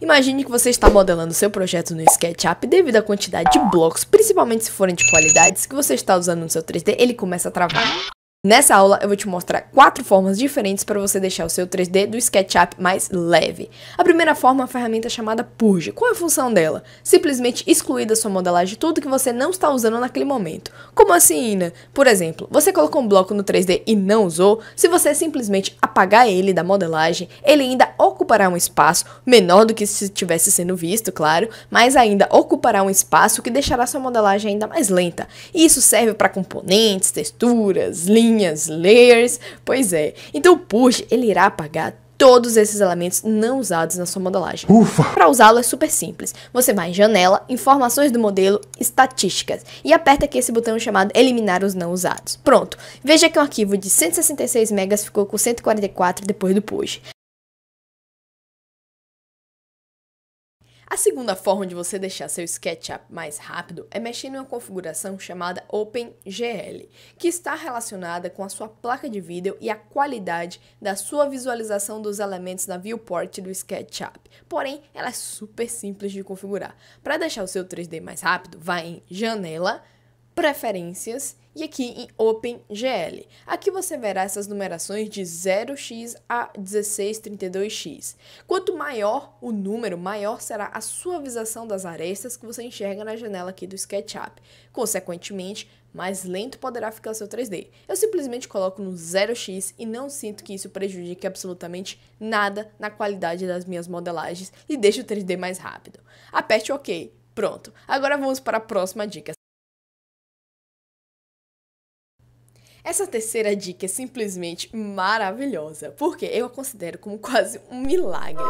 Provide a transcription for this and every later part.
Imagine que você está modelando seu projeto no SketchUp devido à quantidade de blocos, principalmente se forem de qualidades, que você está usando no seu 3D, ele começa a travar. Nessa aula eu vou te mostrar quatro formas diferentes para você deixar o seu 3D do SketchUp mais leve. A primeira forma é a ferramenta chamada Purge. Qual é a função dela? Simplesmente excluir da sua modelagem tudo que você não está usando naquele momento. Como assim, Ina? Por exemplo, você colocou um bloco no 3D e não usou, se você simplesmente apagar ele da modelagem, ele ainda ocupará um espaço, menor do que se estivesse sendo visto, claro, mas ainda ocupará um espaço que deixará sua modelagem ainda mais lenta. E isso serve para componentes, texturas, linhas, linhas, layers, pois é. Então o purge, ele irá apagar todos esses elementos não usados na sua modelagem. Ufa. Para usá-lo é super simples. Você vai em janela, informações do modelo, estatísticas e aperta aqui esse botão chamado eliminar os não usados. Pronto. Veja que um arquivo de 166 MB ficou com 144 depois do push. A segunda forma de você deixar seu SketchUp mais rápido é mexendo em uma configuração chamada OpenGL, que está relacionada com a sua placa de vídeo e a qualidade da sua visualização dos elementos na viewport do SketchUp. Porém, ela é super simples de configurar. Para deixar o seu 3D mais rápido, vá em Janela, Preferências e aqui em OpenGL. Aqui você verá essas numerações de 0x a 1632x. Quanto maior o número, maior será a suavização das arestas que você enxerga na janela aqui do SketchUp. Consequentemente, mais lento poderá ficar seu 3D. Eu simplesmente coloco no 0x e não sinto que isso prejudique absolutamente nada na qualidade das minhas modelagens e deixa o 3D mais rápido. Aperte OK. Pronto. Agora vamos para a próxima dica. Essa terceira dica é simplesmente maravilhosa, porque eu a considero como quase um milagre.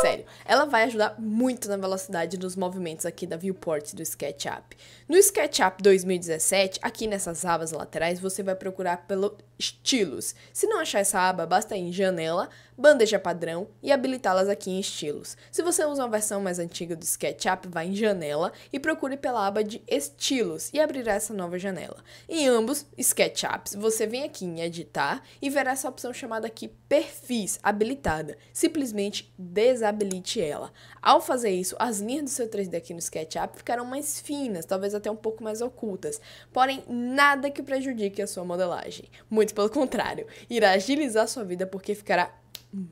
Sério, ela vai ajudar muito na velocidade dos movimentos aqui da viewport do SketchUp. No SketchUp 2017, aqui nessas abas laterais, você vai procurar pelo estilos. Se não achar essa aba, basta ir em janela, bandeja padrão e habilitá-las aqui em estilos. Se você usa uma versão mais antiga do SketchUp, vá em janela e procure pela aba de estilos e abrirá essa nova janela. Em ambos SketchUps, você vem aqui em editar e verá essa opção chamada aqui perfis habilitada. Simplesmente desabilite ela. Ao fazer isso, as linhas do seu 3D aqui no SketchUp ficarão mais finas, talvez até um pouco mais ocultas, porém nada que prejudique a sua modelagem. Muito pelo contrário, irá agilizar sua vida porque ficará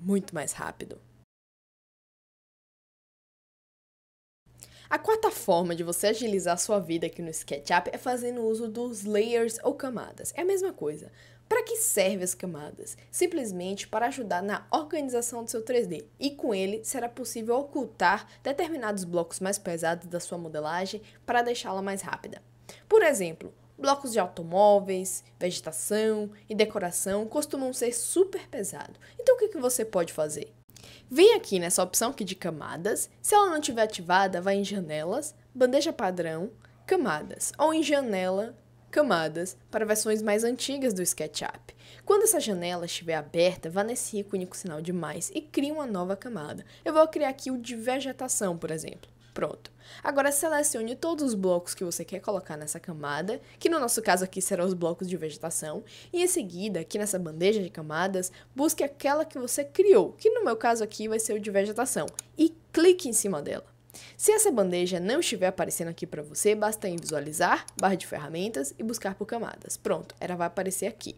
muito mais rápido. A quarta forma de você agilizar sua vida aqui no SketchUp é fazendo uso dos layers ou camadas. É a mesma coisa. Para que servem as camadas? Simplesmente para ajudar na organização do seu 3D. E com ele será possível ocultar determinados blocos mais pesados da sua modelagem para deixá-la mais rápida. Por exemplo, Blocos de automóveis, vegetação e decoração costumam ser super pesados. Então o que, que você pode fazer? Vem aqui nessa opção aqui de camadas. Se ela não estiver ativada, vai em janelas, bandeja padrão, camadas. Ou em janela, camadas, para versões mais antigas do SketchUp. Quando essa janela estiver aberta, vá nesse ícone com sinal de mais e crie uma nova camada. Eu vou criar aqui o de vegetação, por exemplo. Pronto. Agora selecione todos os blocos que você quer colocar nessa camada, que no nosso caso aqui serão os blocos de vegetação, e em seguida, aqui nessa bandeja de camadas, busque aquela que você criou, que no meu caso aqui vai ser o de vegetação, e clique em cima dela. Se essa bandeja não estiver aparecendo aqui para você, basta em visualizar, barra de ferramentas e buscar por camadas. Pronto, ela vai aparecer aqui.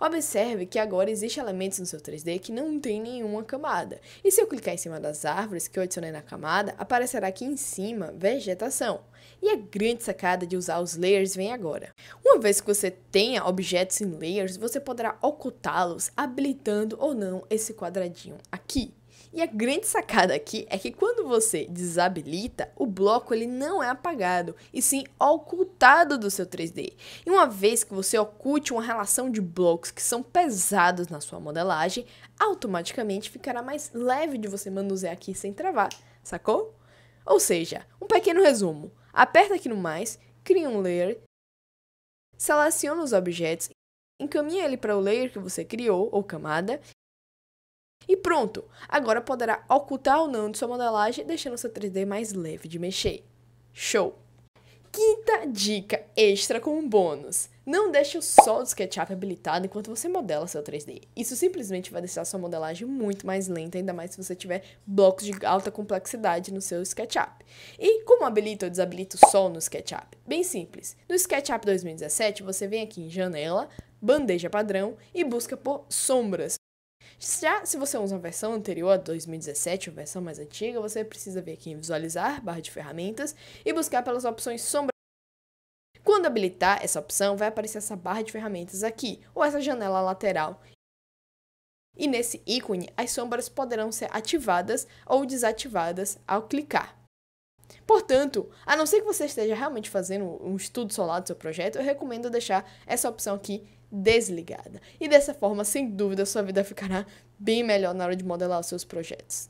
Observe que agora existem elementos no seu 3D que não tem nenhuma camada. E se eu clicar em cima das árvores que eu adicionei na camada, aparecerá aqui em cima vegetação. E a grande sacada de usar os layers vem agora. Uma vez que você tenha objetos em layers, você poderá ocultá-los habilitando ou não esse quadradinho aqui. E a grande sacada aqui é que quando você desabilita, o bloco ele não é apagado, e sim ocultado do seu 3D. E uma vez que você oculte uma relação de blocos que são pesados na sua modelagem, automaticamente ficará mais leve de você manusear aqui sem travar, sacou? Ou seja, um pequeno resumo. Aperta aqui no mais, cria um layer, seleciona os objetos, encaminha ele para o layer que você criou ou camada e pronto! Agora poderá ocultar ou não de sua modelagem, deixando seu 3D mais leve de mexer. Show! Quinta dica extra com um bônus. Não deixe o sol do SketchUp habilitado enquanto você modela seu 3D. Isso simplesmente vai deixar sua modelagem muito mais lenta, ainda mais se você tiver blocos de alta complexidade no seu SketchUp. E como habilita ou desabilita o sol no SketchUp? Bem simples. No SketchUp 2017, você vem aqui em Janela, Bandeja Padrão e busca por Sombras, já se você usa a versão anterior, a 2017, a versão mais antiga, você precisa vir aqui em visualizar, barra de ferramentas, e buscar pelas opções sombra. Quando habilitar essa opção, vai aparecer essa barra de ferramentas aqui, ou essa janela lateral. E nesse ícone, as sombras poderão ser ativadas ou desativadas ao clicar. Portanto, a não ser que você esteja realmente fazendo um estudo solar do seu projeto, eu recomendo deixar essa opção aqui desligada. E dessa forma, sem dúvida, sua vida ficará bem melhor na hora de modelar os seus projetos.